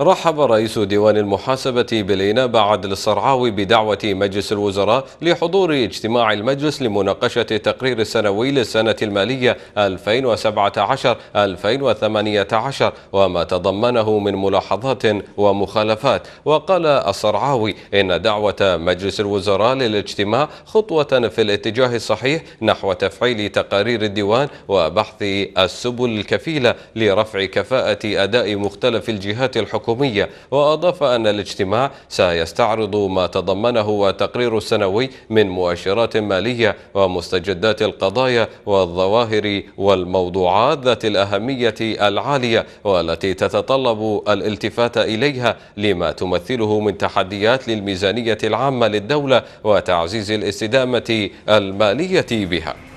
رحب رئيس ديوان المحاسبة بالإنابة عدل الصرعاوي بدعوة مجلس الوزراء لحضور اجتماع المجلس لمناقشة التقرير السنوي للسنة المالية 2017-2018 وما تضمنه من ملاحظات ومخالفات وقال الصرعاوي إن دعوة مجلس الوزراء للاجتماع خطوة في الاتجاه الصحيح نحو تفعيل تقارير الديوان وبحث السبل الكفيلة لرفع كفاءة أداء مختلف الجهات الحكومية الحكومية وأضاف أن الاجتماع سيستعرض ما تضمنه التقرير السنوي من مؤشرات مالية ومستجدات القضايا والظواهر والموضوعات ذات الأهمية العالية والتي تتطلب الالتفات إليها لما تمثله من تحديات للميزانية العامة للدولة وتعزيز الاستدامة المالية بها